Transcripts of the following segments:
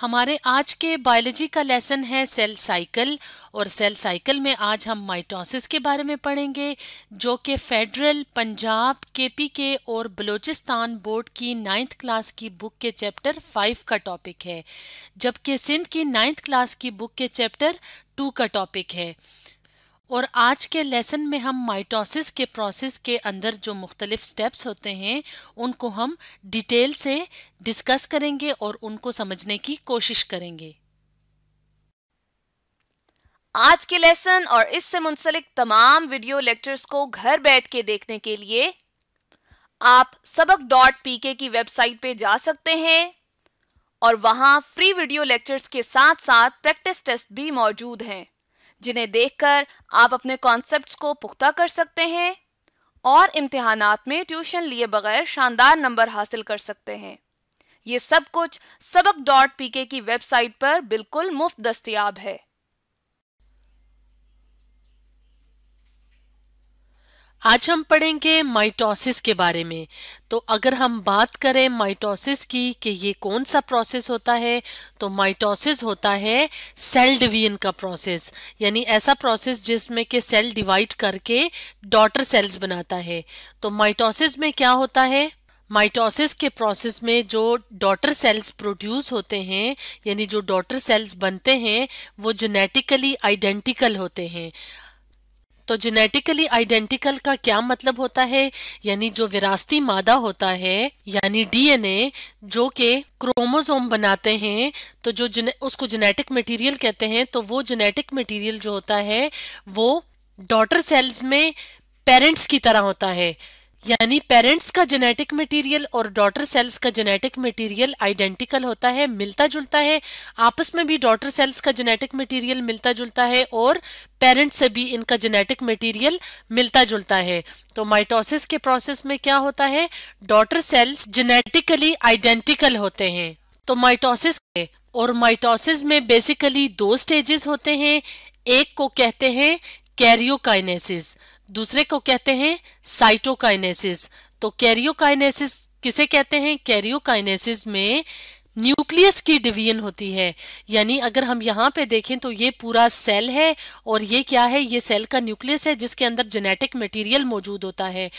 हमारे आज के बायोलॉजी का लेसन है सेल साइकिल और सेल साइकिल में आज हम माइटोसिस के बारे में पढ़ेंगे जो कि फेडरल पंजाब केपीके के और बलूचिस्तान बोर्ड की नाइन्थ क्लास की बुक के चैप्टर फाइव का टॉपिक है जबकि सिंध की नाइन्थ क्लास की बुक के चैप्टर टू का टॉपिक है और आज के लेसन में हम माइटोसिस के प्रोसेस के अंदर जो मुख्तलिफ स्टेप्स होते हैं उनको हम डिटेल से डिस्कस करेंगे और उनको समझने की कोशिश करेंगे आज के लेसन और इससे मुंसलिक तमाम वीडियो लेक्चर्स को घर बैठ के देखने के लिए आप सबक डॉट पी के की वेबसाइट पे जा सकते हैं और वहां फ्री वीडियो लेक्चर्स के साथ साथ प्रैक्टिस टेस्ट भी मौजूद हैं जिन्हें देखकर आप अपने कॉन्सेप्ट्स को पुख्ता कर सकते हैं और इम्तहानात में ट्यूशन लिए बगैर शानदार नंबर हासिल कर सकते हैं ये सब कुछ सबक डॉट पी की वेबसाइट पर बिल्कुल मुफ्त दस्तियाब है आज हम पढ़ेंगे माइटोसिस के बारे में तो अगर हम बात करें माइटोसिस की कि ये कौन सा प्रोसेस होता है तो माइटोसिस होता है सेल डिवीजन का प्रोसेस यानी ऐसा प्रोसेस जिसमें कि सेल डिवाइड करके डॉटर सेल्स बनाता है तो माइटोसिस में क्या होता है माइटोसिस के प्रोसेस में जो डॉटर सेल्स प्रोड्यूस होते हैं यानी जो डॉटर सेल्स बनते हैं वो जेनेटिकली आइडेंटिकल होते हैं तो जेनेटिकली आइडेंटिकल का क्या मतलब होता है यानी जो विरासती मादा होता है यानी डीएनए जो कि क्रोमोसोम बनाते हैं तो जो जिने, उसको जेनेटिक मटेरियल कहते हैं तो वो जेनेटिक मटेरियल जो होता है वो डॉटर सेल्स में पेरेंट्स की तरह होता है यानी पेरेंट्स का जेनेटिक मटेरियल और डॉटर सेल्स का जेनेटिक मटेरियल आइडेंटिकल होता है मिलता जुलता है आपस में भी डॉटर सेल्स का जेनेटिक मटेरियल मिलता जुलता है और पेरेंट्स से भी इनका जेनेटिक मटेरियल मिलता जुलता है तो माइटोसिस के प्रोसेस में क्या होता है डॉटर सेल्स जेनेटिकली आइडेंटिकल होते हैं तो माइटोसिस और माइटोसिस में बेसिकली दो स्टेजेस होते हैं एक को कहते हैं कैरियोकाइनेसिस दूसरे को कहते हैं साइटोकाइनेसिस तो कैरियोकाइनेसिस किसे कहते हैं कैरियोकाइनेसिस में न्यूक्लियस की डिवीजन होती है यानी अगर हम यहाँ पे देखें तो ये पूरा सेल है और ये क्या है ये सेल का न्यूक्लियस है जिसके अंदर जेनेटिक मटेरियल मौजूद होता है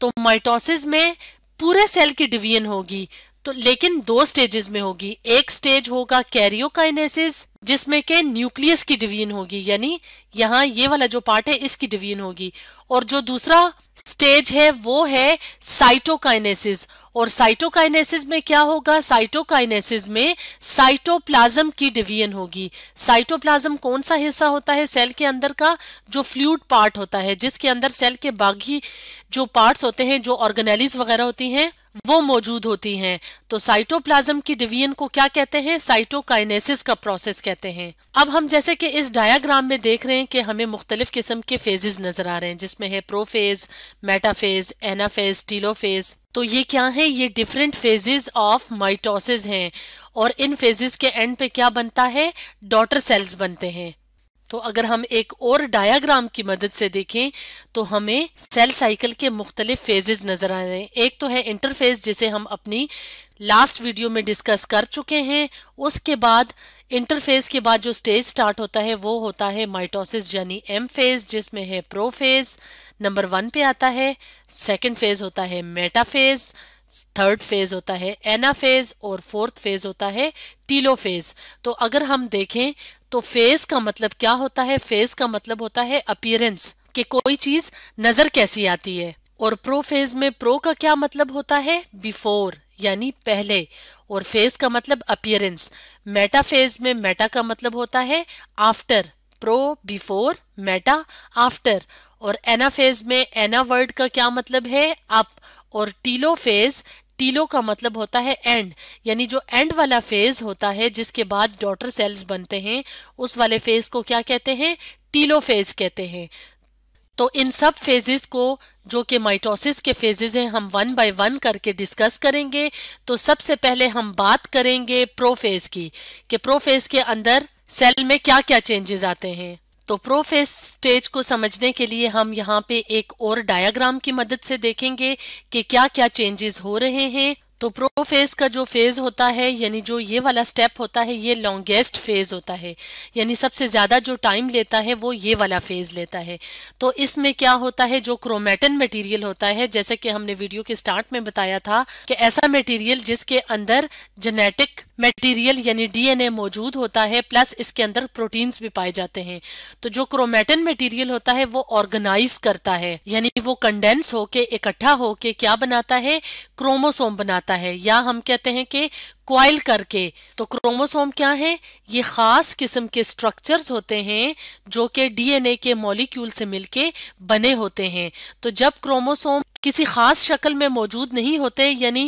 तो माइटोसिस में पूरे सेल की डिवीजन होगी तो लेकिन दो स्टेजेस में होगी एक स्टेज होगा कैरियोकाइनेसिस जिसमें के न्यूक्लियस की डिवीजन होगी यानी यहाँ ये वाला जो पार्ट है इसकी डिवीजन होगी और जो दूसरा स्टेज है वो है साइटोकाइनेसिस और साइटोकाइनेसिस में क्या होगा साइटोकाइनेसिस में साइटोप्लाज्म की डिवीजन होगी साइटोप्लाज्म कौन सा हिस्सा होता है सेल के अंदर का जो फ्लूड पार्ट होता है जिसके अंदर सेल के बाकी जो पार्ट्स होते हैं जो ऑर्गेनाइलिस वगैरह होती हैं वो मौजूद होती हैं तो साइटोप्लाज्म की डिवीजन को क्या कहते हैं साइटोकाइनेसिस का प्रोसेस कहते हैं अब हम जैसे कि इस डायग्राम में देख रहे हैं कि हमें मुख्तलिफ किस्म के फेजेस नजर आ रहे हैं जिसमें है प्रोफेज मेटाफेज एनाफेज टीलोफेज तो ये क्या है ये डिफरेंट फेजेस ऑफ माइटोसिस हैं और इन फेजेस के एंड पे क्या बनता है डॉटर सेल्स बनते हैं तो अगर हम एक और डायाग्राम की मदद से देखें तो हमें सेल साइकिल के मुख्तलिफ फेजेस नजर आ रहे हैं एक तो है इंटरफेज जिसे हम अपनी लास्ट वीडियो में डिस्कस कर चुके हैं उसके बाद इंटरफेज के बाद जो स्टेज स्टार्ट होता है वो होता है माइटोसिस यानी एम फेज जिसमें है प्रोफेज नंबर वन पे आता है सेकंड फेज होता है मेटाफेज थर्ड फेज होता है एनाफेज और फोर्थ फेज होता है टीलो फेज तो अगर हम देखें तो फेज का मतलब क्या होता है फेज का मतलब होता है अपियरेंस कि कोई चीज नजर कैसी आती है और प्रो फेज में प्रो का क्या मतलब होता है बिफोर यानी पहले और फेज का मतलब अपियरेंस मेटा फेज में मेटा का मतलब होता है after pro before meta after और एना फेज में एना वर्ड का क्या मतलब है अप और टीलो फेज टीलो का मतलब होता है एंड यानी जो एंड वाला फेज होता है जिसके बाद डॉटर सेल्स बनते हैं उस वाले फेज को क्या कहते हैं टीलो फेज कहते हैं तो इन सब फेजेस को जो कि माइटोसिस के फेजेस हैं हम वन बाय वन करके डिस्कस करेंगे तो सबसे पहले हम बात करेंगे प्रोफेज की कि प्रोफेज के अंदर सेल में क्या क्या चेंजेस आते हैं तो प्रोफेज स्टेज को समझने के लिए हम यहाँ पे एक और डायग्राम की मदद से देखेंगे कि क्या क्या चेंजेस हो रहे हैं तो प्रोफेज का जो फेज होता है यानी जो ये वाला स्टेप होता है ये लॉन्गेस्ट फेज होता है यानी सबसे ज़्यादा जो टाइम लेता है वो ये वाला फेज लेता है तो इसमें क्या होता है जो क्रोमेटन मटेरियल होता है जैसे कि हमने वीडियो के स्टार्ट में बताया था कि ऐसा मटेरियल जिसके अंदर जेनेटिक मटेरियल यानी डीएनए मौजूद होता है प्लस इसके अंदर प्रोटीन्स भी पाए जाते हैं तो जो क्रोमेटन मटेरियल होता है वो ऑर्गेनाइज करता है यानी वो कंडेंस होके इकट्ठा होके क्या बनाता है क्रोमोसोम बनाता है या हम कहते हैं कि क्वाइल करके तो क्रोमोसोम क्या है ये खास किस्म के स्ट्रक्चर्स होते हैं जो कि डीएनए के मॉलिक्यूल से मिलके बने होते हैं तो जब क्रोमोसोम किसी खास शक्ल में मौजूद नहीं होते यानी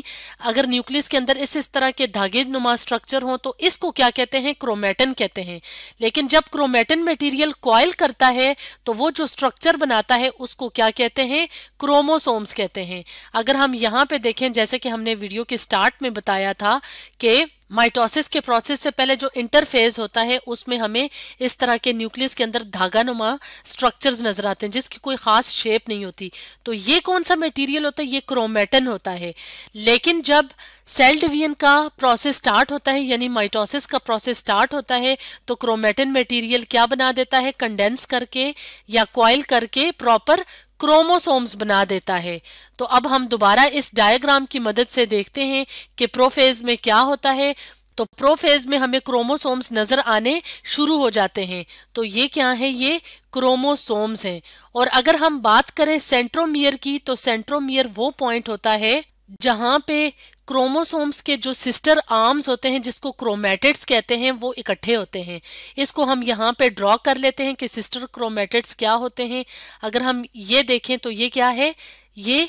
अगर न्यूक्लियस के अंदर इस इस तरह के धागे नुमा स्ट्रक्चर हों तो इसको क्या कहते हैं क्रोमेटन कहते हैं लेकिन जब क्रोमेटन मटेरियल क्वाइल करता है तो वो जो स्ट्रक्चर बनाता है उसको क्या कहते हैं क्रोमोसोम्स कहते हैं अगर हम यहाँ पे देखें जैसे कि हमने वीडियो के स्टार्ट में बताया था कि माइटोसिस के प्रोसेस से पहले जो इंटरफेज होता है उसमें हमें इस तरह के न्यूक्लियस के अंदर धागा नुमा स्ट्रक्चर्स नजर आते हैं जिसकी कोई खास शेप नहीं होती तो ये कौन सा मटेरियल होता है ये क्रोमेटन होता है लेकिन जब सेल डिवीजन का प्रोसेस स्टार्ट होता है यानी माइटोसिस का प्रोसेस स्टार्ट होता है तो क्रोमेटन मेटीरियल क्या बना देता है कंडेंस करके या क्वाइल करके प्रॉपर क्रोमोसोम्स बना देता है तो अब हम दोबारा इस डायग्राम की मदद से देखते हैं कि प्रोफेज में क्या होता है तो प्रोफेज में हमें क्रोमोसोम्स नजर आने शुरू हो जाते हैं तो ये क्या है ये क्रोमोसोम्स हैं और अगर हम बात करें सेंट्रोमियर की तो सेंट्रोमियर वो पॉइंट होता है जहां पे क्रोमोसोम्स के जो सिस्टर आर्म्स होते हैं जिसको क्रोमेटिड्स कहते हैं वो इकट्ठे होते हैं इसको हम यहाँ पे ड्रॉ कर लेते हैं कि सिस्टर क्रोमेटिड्स क्या होते हैं अगर हम ये देखें तो ये क्या है ये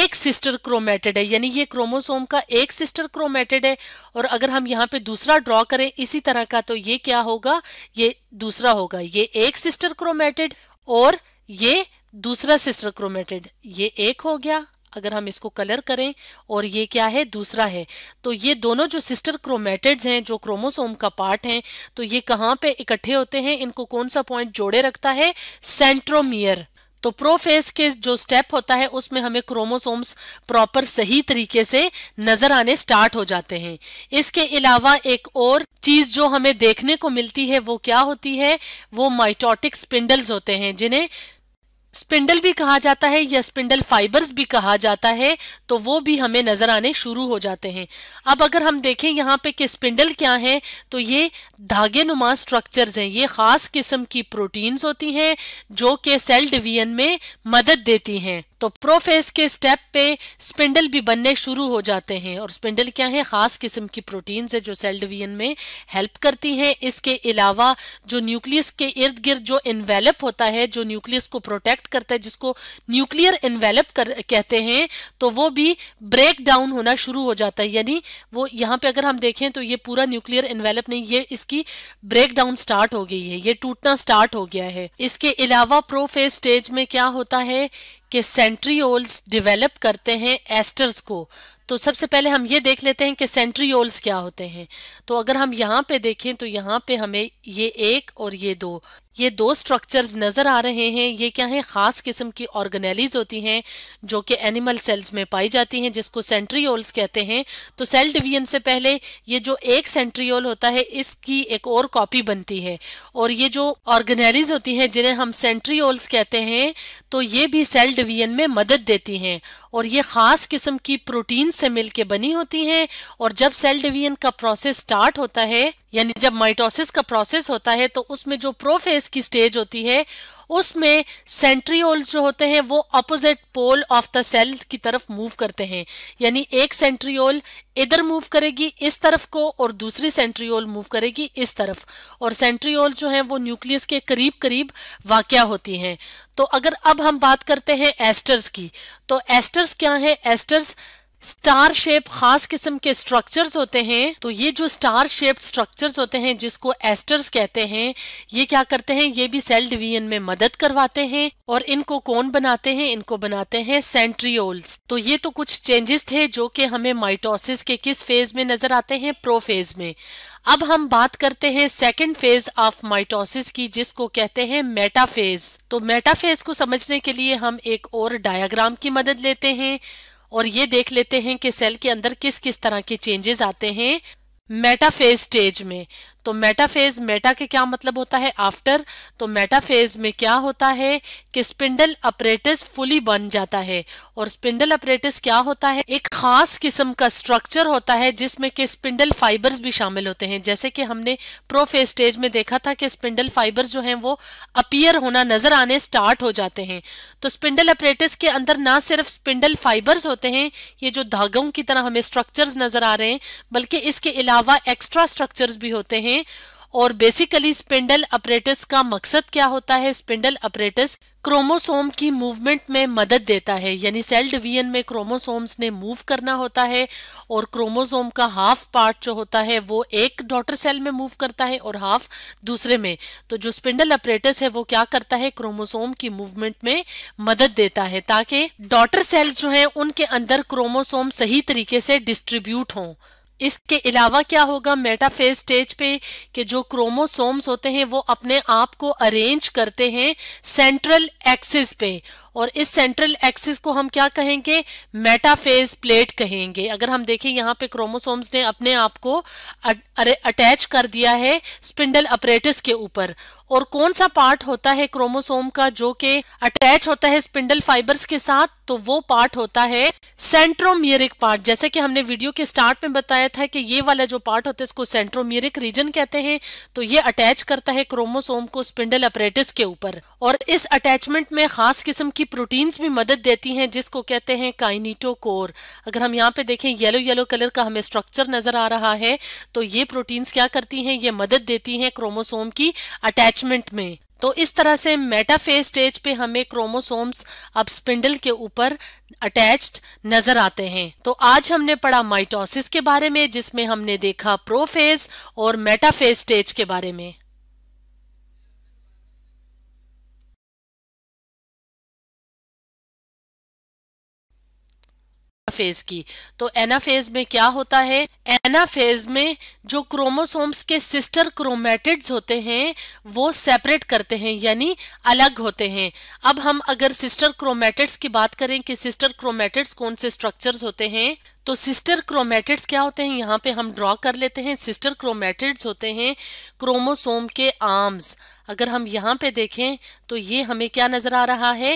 एक सिस्टर क्रोमेटेड है यानी ये क्रोमोसोम का एक सिस्टर क्रोमेटेड है और अगर हम यहाँ पे दूसरा ड्रॉ करें इसी तरह का तो ये क्या होगा ये दूसरा होगा ये एक सिस्टर क्रोमेटेड और ये दूसरा सिस्टर क्रोमेटेड ये एक हो गया अगर हम इसको कलर करें और ये क्या है दूसरा है तो ये दोनों जो सिस्टर क्रोमेटेड हैं जो क्रोमोसोम का पार्ट हैं तो ये कहाँ पे इकट्ठे होते हैं इनको कौन सा पॉइंट जोड़े रखता है सेंट्रोमियर तो प्रोफेस के जो स्टेप होता है उसमें हमें क्रोमोसोम्स प्रॉपर सही तरीके से नजर आने स्टार्ट हो जाते हैं इसके अलावा एक और चीज जो हमें देखने को मिलती है वो क्या होती है वो माइटोटिक स्पिंडल्स होते हैं जिन्हें स्पिंडल भी कहा जाता है या स्पिंडल फाइबर्स भी कहा जाता है तो वो भी हमें नजर आने शुरू हो जाते हैं अब अगर हम देखें यहाँ पे कि स्पिंडल क्या है तो ये धागे नुमा स्ट्रक्चर्स हैं ये खास किस्म की प्रोटीन्स होती हैं जो कि सेल डिवीजन में मदद देती हैं तो प्रोफेस के स्टेप पे स्पिंडल भी बनने शुरू हो जाते हैं और स्पिंडल क्या है खास किस्म की प्रोटीन है जो सेल डिवीजन में हेल्प करती हैं इसके अलावा जो न्यूक्लियस के इर्द गिर्द जो इन्वेलप होता है जो न्यूक्लियस को प्रोटेक्ट करता है जिसको न्यूक्लियर इन्वेलप कर कहते हैं तो वो भी ब्रेक डाउन होना शुरू हो जाता है यानी वो यहाँ पे अगर हम देखें तो ये पूरा न्यूक्लियर इन्वेलप नहीं ये इसकी ब्रेक डाउन स्टार्ट हो गई है ये टूटना स्टार्ट हो गया है इसके अलावा प्रोफेस स्टेज में क्या होता है कि सेंट्रियोल्स डिवेलप करते हैं एस्टर्स को तो सबसे पहले हम ये देख लेते हैं कि सेंट्रियोल्स क्या होते हैं तो अगर हम यहाँ पे देखें तो यहाँ पे हमें ये एक और ये दो ये दो स्ट्रक्चर्स नज़र आ रहे हैं ये क्या है ख़ास किस्म की ऑर्गेनेलीज होती हैं जो कि एनिमल सेल्स में पाई जाती हैं जिसको सेंट्रियोल्स कहते हैं तो सेल डिवीजन से पहले ये जो एक सेंट्रियोल होता है इसकी एक और कॉपी बनती है और ये जो ऑर्गेनेलीज होती हैं जिन्हें हम सेंट्रियोल्स कहते हैं तो ये भी सेल डिवीजन में मदद देती हैं और ये ख़ास किस्म की प्रोटीन से मिलकर बनी होती हैं और जब सेल डिवीजन का प्रोसेस स्टार्ट होता है यानी जब माइटोसिस का प्रोसेस होता है तो उसमें जो प्रोफेस की स्टेज होती है उसमें सेंट्रियोल्स जो होते हैं वो opposite pole of the cell की तरफ मूव करते हैं यानी एक सेंट्रियोल इधर मूव करेगी इस तरफ को और दूसरी सेंट्रियोल मूव करेगी इस तरफ और सेंट्रियोल जो हैं वो न्यूक्लियस के करीब करीब वाक्य होती हैं तो अगर अब हम बात करते हैं एस्टर्स की तो एस्टर्स क्या है एस्टर्स स्टार शेप खास किस्म के स्ट्रक्चर्स होते हैं तो ये जो स्टार शेप स्ट्रक्चर्स होते हैं जिसको एस्टर्स कहते हैं ये क्या करते हैं ये भी सेल डिवीजन में मदद करवाते हैं और इनको कौन बनाते हैं इनको बनाते हैं सेंट्रियोल्स तो ये तो कुछ चेंजेस थे जो कि हमें माइटोसिस के किस फेज में नजर आते हैं प्रोफेज में अब हम बात करते हैं सेकेंड फेज ऑफ माइटोसिस की जिसको कहते हैं मेटाफेज तो मेटाफेज को समझने के लिए हम एक और डायग्राम की मदद लेते हैं और ये देख लेते हैं कि सेल के अंदर किस किस तरह के चेंजेस आते हैं मेटाफेज स्टेज में तो मेटाफेज मेटा के क्या मतलब होता है आफ्टर तो मेटाफेज में क्या होता है कि स्पिंडल अपरेटिस फुली बन जाता है और स्पिंडल अपरेटिस क्या होता है एक खास किस्म का स्ट्रक्चर होता है जिसमें कि स्पिंडल फाइबर्स भी शामिल होते हैं जैसे कि हमने प्रोफेज स्टेज में देखा था कि स्पिंडल फाइबर जो है वो अपियर होना नजर आने स्टार्ट हो जाते हैं तो स्पिंडल अपरेटिस के अंदर ना सिर्फ स्पिंडल फाइबर्स होते हैं ये जो धागों की तरह हमें स्ट्रक्चर नजर आ रहे हैं बल्कि इसके अलावा एक्स्ट्रा स्ट्रक्चर भी होते हैं हैं और बेसिकली स्पिंडल अपरेटस का मकसद क्या होता है स्पिंडल अपरेटस क्रोमोसोम की मूवमेंट में मदद देता है यानी सेल डिवीजन में क्रोमोसोम्स ने मूव करना होता है और क्रोमोसोम का हाफ पार्ट जो होता है वो एक डॉटर सेल में मूव करता है और हाफ दूसरे में तो जो स्पिंडल अपरेटस है वो क्या करता है क्रोमोसोम की मूवमेंट में मदद देता है ताकि डॉटर सेल्स जो हैं उनके अंदर क्रोमोसोम सही तरीके से डिस्ट्रीब्यूट हों इसके अलावा क्या होगा मेटाफेज स्टेज पे कि जो क्रोमोसोम्स होते हैं वो अपने आप को अरेंज करते हैं सेंट्रल एक्सिस पे और इस सेंट्रल एक्सिस को हम क्या कहेंगे मेटाफेज प्लेट कहेंगे अगर हम देखें यहाँ पे क्रोमोसोम्स ने अपने आप को अटैच कर दिया है स्पिंडल अपरेटिस के ऊपर और कौन सा पार्ट होता है क्रोमोसोम का जो के अटैच होता है स्पिंडल फाइबर्स के साथ तो वो पार्ट होता है सेंट्रोमियरिक पार्ट जैसे कि हमने वीडियो के स्टार्ट में बताया था कि ये वाला जो पार्ट होता है इसको सेंट्रोमियरिक रीजन कहते हैं तो ये अटैच करता है क्रोमोसोम को स्पिंडल अपरेटिस के ऊपर और इस अटैचमेंट में खास किस्म की प्रोटीन्स भी मदद देती हैं जिसको कहते हैं काइनिटोकोर अगर हम यहाँ पे देखें येलो येलो कलर का हमें स्ट्रक्चर नजर आ रहा है तो ये प्रोटीन्स क्या करती हैं ये मदद देती हैं क्रोमोसोम की अटैचमेंट में तो इस तरह से मेटाफेज स्टेज पे हमें क्रोमोसोम्स अब स्पिंडल के ऊपर अटैच्ड नजर आते हैं तो आज हमने पढ़ा माइटोसिस के बारे में जिसमें हमने देखा प्रोफेज और मेटाफेज स्टेज के बारे में एनाफेज की तो एनाफेज में क्या होता है एनाफेज में जो क्रोमोसोम्स के सिस्टर क्रोमेटिड्स होते हैं वो सेपरेट करते हैं यानी अलग होते हैं अब हम अगर सिस्टर क्रोमेटिड्स की बात करें कि सिस्टर क्रोमेटिड्स कौन से स्ट्रक्चर्स होते हैं तो सिस्टर क्रोमेटिड्स क्या होते हैं यहाँ पे हम ड्रॉ कर लेते हैं सिस्टर क्रोमेटिड्स होते हैं क्रोमोसोम के आर्म्स अगर हम यहाँ पे देखें तो ये हमें क्या नजर आ रहा है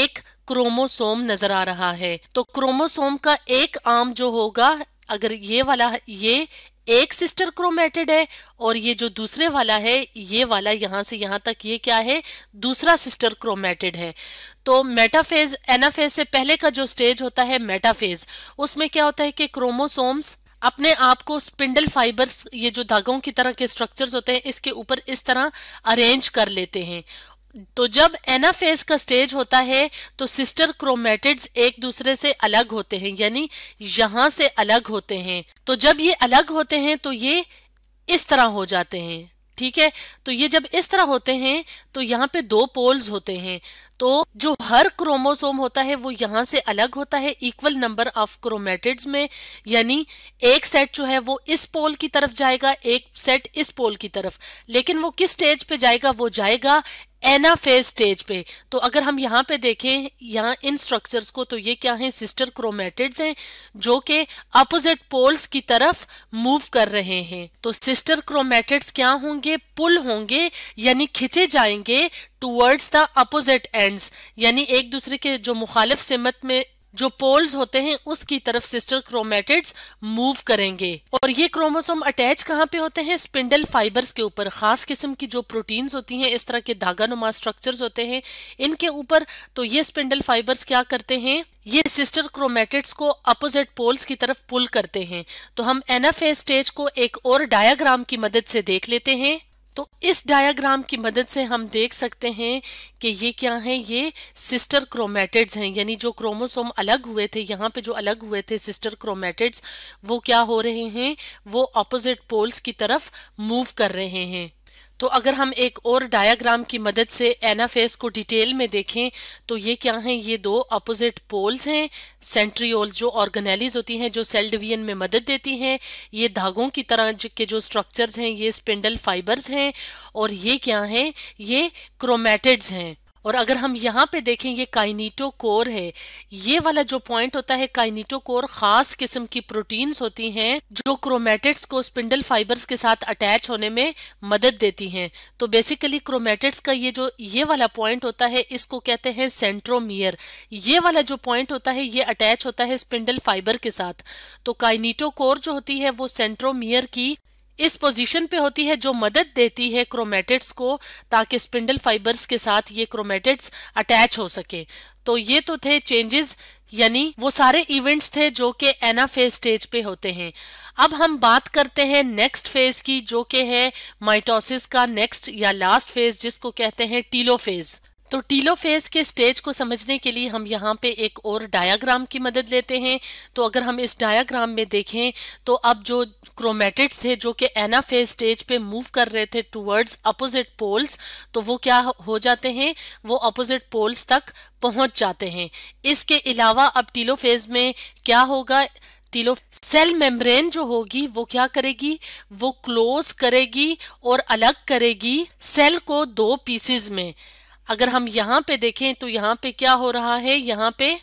एक क्रोमोसोम नजर आ रहा है तो क्रोमोसोम का एक आम जो होगा अगर ये वाला ये एक सिस्टर क्रोमेटेड है और ये जो दूसरे वाला है ये वाला यहां से यहां तक ये क्या है दूसरा सिस्टर क्रोमेटेड है तो मेटाफेज एनाफेज से पहले का जो स्टेज होता है मेटाफेज उसमें क्या होता है कि क्रोमोसोम्स अपने आप को स्पिंडल फाइबर्स ये जो धागों की तरह के स्ट्रक्चर्स होते हैं इसके ऊपर इस तरह अरेंज कर लेते हैं तो जब एनाफेज का स्टेज होता है तो सिस्टर क्रोमेटिड्स एक दूसरे से अलग होते हैं यानी यहां से अलग होते हैं तो जब ये अलग होते हैं तो ये इस तरह हो जाते हैं ठीक है तो ये जब इस तरह होते हैं तो यहाँ पे दो पोल्स होते हैं तो जो हर क्रोमोसोम होता है वो यहाँ से अलग होता है इक्वल नंबर ऑफ क्रोमेटिड्स में यानी एक सेट जो है वो इस पोल की तरफ जाएगा एक सेट इस पोल की तरफ लेकिन वो किस स्टेज पे जाएगा वो जाएगा एनाफेज स्टेज पे तो अगर हम यहाँ पे देखें यहाँ इन स्ट्रक्चर्स को तो ये क्या है सिस्टर क्रोमेटिड्स हैं जो के अपोजिट पोल्स की तरफ मूव कर रहे हैं तो सिस्टर क्रोमेटिड्स क्या होंगे पुल होंगे यानी खिंचे जाएंगे टूवर्ड्स द अपोजिट एंड्स यानी एक दूसरे के जो मुखालिफ सिमत में जो पोल्स होते हैं उसकी तरफ सिस्टर क्रोमेटिड्स मूव करेंगे और ये क्रोमोसोम अटैच कहाँ पे होते हैं स्पिंडल फाइबर्स के ऊपर खास किस्म की जो प्रोटीन्स होती हैं इस तरह के धागा नुमा स्ट्रक्चर होते हैं इनके ऊपर तो ये स्पिंडल फाइबर्स क्या करते हैं ये सिस्टर क्रोमेटिड्स को अपोजिट पोल्स की तरफ पुल करते हैं तो हम एनाफे स्टेज को एक और डायाग्राम की मदद से देख लेते हैं तो इस डायग्राम की मदद से हम देख सकते हैं कि ये क्या है ये सिस्टर क्रोमेटिड्स हैं यानी जो क्रोमोसोम अलग हुए थे यहाँ पे जो अलग हुए थे सिस्टर क्रोमेटिड्स वो क्या हो रहे हैं वो ऑपोजिट पोल्स की तरफ मूव कर रहे हैं तो अगर हम एक और डायाग्राम की मदद से एनाफेस को डिटेल में देखें तो ये क्या हैं ये दो अपोजिट पोल्स हैं सेंट्रियोल्स जो ऑर्गेनेलिज होती हैं जो सेल डिवीजन में मदद देती हैं ये धागों की तरह के जो स्ट्रक्चर्स हैं ये स्पिंडल फाइबर्स हैं और ये क्या हैं ये क्रोमेटिड्स हैं और अगर हम यहाँ पे देखें ये काइनीटो कोर है ये वाला जो पॉइंट होता है काइनीटो कोर खास किस्म की प्रोटीन्स होती हैं जो क्रोमेटिड्स को स्पिंडल फाइबर्स के साथ अटैच होने में मदद देती हैं तो बेसिकली क्रोमेटिड्स का ये जो ये वाला पॉइंट होता है इसको कहते हैं सेंट्रोमियर ये वाला जो पॉइंट होता है ये अटैच होता है स्पिंडल फाइबर के साथ तो काइनीटो कोर जो होती है वो सेंट्रोमियर की इस पोजीशन पे होती है जो मदद देती है क्रोमेटिड्स को ताकि स्पिंडल फाइबर्स के साथ ये क्रोमेटिड्स अटैच हो सके तो ये तो थे चेंजेस यानी वो सारे इवेंट्स थे जो कि एनाफेज स्टेज पे होते हैं अब हम बात करते हैं नेक्स्ट फेज की जो कि है माइटोसिस का नेक्स्ट या लास्ट फेज जिसको कहते हैं टीलो फेज तो टीलोफेज के स्टेज को समझने के लिए हम यहाँ पे एक और डायाग्राम की मदद लेते हैं तो अगर हम इस डायाग्राम में देखें तो अब जो क्रोमेटिड्स थे जो कि एनाफेज स्टेज पे मूव कर रहे थे टूवर्ड्स अपोजिट पोल्स तो वो क्या हो जाते हैं वो अपोजिट पोल्स तक पहुंच जाते हैं इसके अलावा अब टीलोफेज में क्या होगा टीलो सेल मेम्ब्रेन जो होगी वो क्या करेगी वो क्लोज करेगी और अलग करेगी सेल को दो पीसेज में अगर हम यहाँ पे देखें तो यहाँ पे क्या हो रहा है यहाँ पे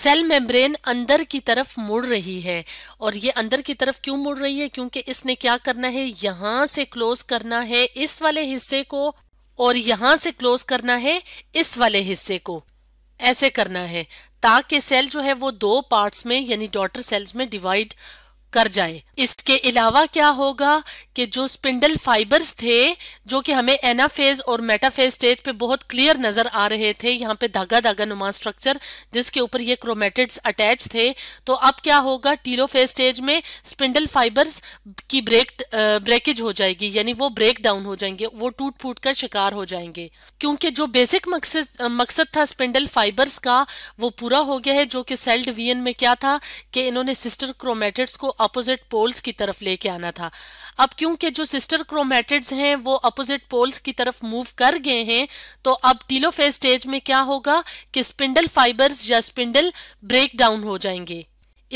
सेल मेम्ब्रेन अंदर की तरफ मुड़ रही है और ये अंदर की तरफ क्यों मुड़ रही है क्योंकि इसने क्या करना है यहाँ से क्लोज करना है इस वाले हिस्से को और यहाँ से क्लोज करना है इस वाले हिस्से को ऐसे करना है ताकि सेल जो है वो दो पार्ट्स में यानी डॉटर सेल्स में डिवाइड कर जाए इसके अलावा क्या होगा कि जो स्पिंडल फाइबर्स थे जो कि हमें एनाफेज और मेटाफेज स्टेज पे बहुत क्लियर नजर आ रहे थे यहाँ पे धागा धागा नुमा स्ट्रक्चर जिसके ऊपर ये क्रोमेटिड्स अटैच थे तो अब क्या होगा टीलोफेज स्टेज में स्पिंडल फाइबर्स की ब्रेक ब्रेकेज हो जाएगी यानी वो ब्रेक डाउन हो जाएंगे वो टूट फूट का शिकार हो जाएंगे क्योंकि जो बेसिक मकसद मकसद था स्पिंडल फाइबर्स का वो पूरा हो गया है जो कि सेल डिवीजन में क्या था कि इन्होंने सिस्टर क्रोमेटिड्स को अपोजिट पोल्स की तरफ लेके आना था अब क्योंकि जो सिस्टर क्रोमेटिड्स हैं वो अपोजिट पोल्स की तरफ मूव कर गए हैं तो अब टीलोफेज स्टेज में क्या होगा कि स्पिंडल फाइबर्स या स्पिंडल ब्रेक डाउन हो जाएंगे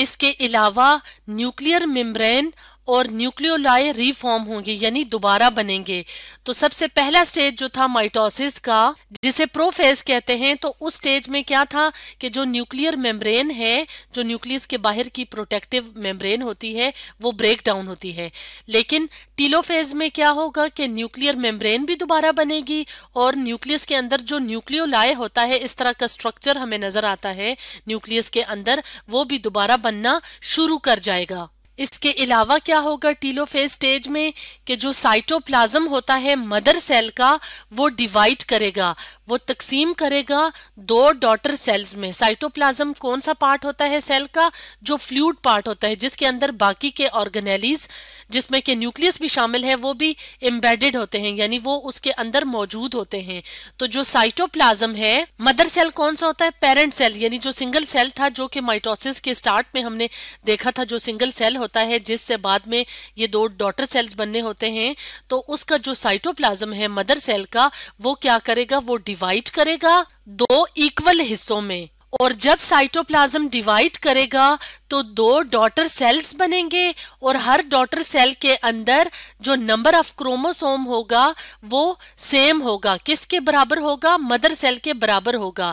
इसके अलावा न्यूक्लियर मेम्ब्रेन और न्यूक्लियोलाई रिफॉर्म होंगे यानी दोबारा बनेंगे तो सबसे पहला स्टेज जो था माइटोसिस का जिसे प्रोफेज कहते हैं तो उस स्टेज में क्या था कि जो न्यूक्लियर मेम्ब्रेन है जो न्यूक्लियस के बाहर की प्रोटेक्टिव मेम्ब्रेन होती है वो ब्रेक डाउन होती है लेकिन टीलोफेज में क्या होगा कि न्यूक्लियर मेम्ब्रेन भी दोबारा बनेगी और न्यूक्लियस के अंदर जो न्यूक्लियोलाई होता है इस तरह का स्ट्रक्चर हमें नजर आता है न्यूक्लियस के अंदर वो भी दोबारा बनना शुरू कर जाएगा इसके अलावा क्या होगा टीलोफेज स्टेज में कि जो साइटोप्लाज्म होता है मदर सेल का वो डिवाइड करेगा वो तकसीम करेगा दो डॉटर सेल्स में साइटोप्लाज्म कौन सा पार्ट होता है सेल का जो फ्लूड पार्ट होता है जिसके अंदर बाकी के ऑर्गेनेलीज जिसमें के न्यूक्लियस भी शामिल है वो भी एम्बेडेड होते हैं यानी वो उसके अंदर मौजूद होते हैं तो जो साइटोप्लाज्म है मदर सेल कौन सा होता है पेरेंट सेल यानी जो सिंगल सेल था जो कि माइटोसिस के स्टार्ट में हमने देखा था जो सिंगल सेल होता होता है जिससे बाद में ये दो डॉटर सेल्स बनने होते हैं तो उसका जो साइटोप्लाज्म है मदर सेल का वो क्या करेगा वो डिवाइड करेगा दो इक्वल हिस्सों में और जब साइटोप्लाज्म डिवाइड करेगा तो दो डॉटर सेल्स बनेंगे और हर डॉटर सेल के अंदर जो नंबर ऑफ क्रोमोसोम होगा वो सेम होगा किसके बराबर होगा मदर सेल के बराबर होगा